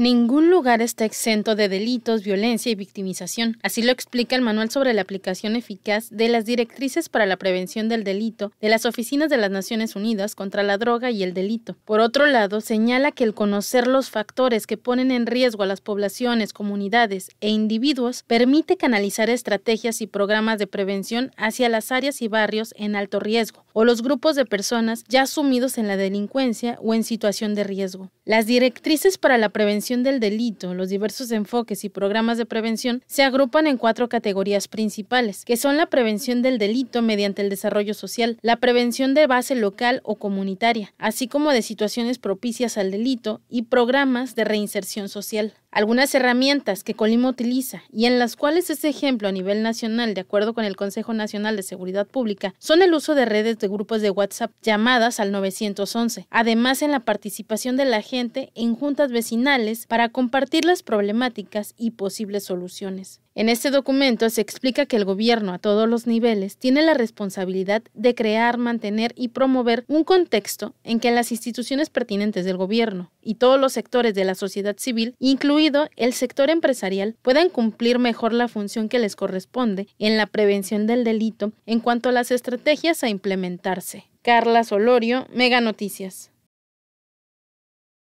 Ningún lugar está exento de delitos, violencia y victimización. Así lo explica el Manual sobre la aplicación eficaz de las directrices para la prevención del delito de las oficinas de las Naciones Unidas contra la droga y el delito. Por otro lado, señala que el conocer los factores que ponen en riesgo a las poblaciones, comunidades e individuos permite canalizar estrategias y programas de prevención hacia las áreas y barrios en alto riesgo o los grupos de personas ya sumidos en la delincuencia o en situación de riesgo. Las directrices para la prevención del delito, los diversos enfoques y programas de prevención se agrupan en cuatro categorías principales, que son la prevención del delito mediante el desarrollo social, la prevención de base local o comunitaria, así como de situaciones propicias al delito y programas de reinserción social. Algunas herramientas que Colima utiliza y en las cuales es ejemplo a nivel nacional de acuerdo con el Consejo Nacional de Seguridad Pública son el uso de redes de grupos de WhatsApp llamadas al 911, además en la participación de la gente en juntas vecinales para compartir las problemáticas y posibles soluciones. En este documento se explica que el gobierno a todos los niveles tiene la responsabilidad de crear, mantener y promover un contexto en que las instituciones pertinentes del gobierno y todos los sectores de la sociedad civil, incluidos el sector empresarial puedan cumplir mejor la función que les corresponde en la prevención del delito en cuanto a las estrategias a implementarse. Carla Solorio, Mega Noticias.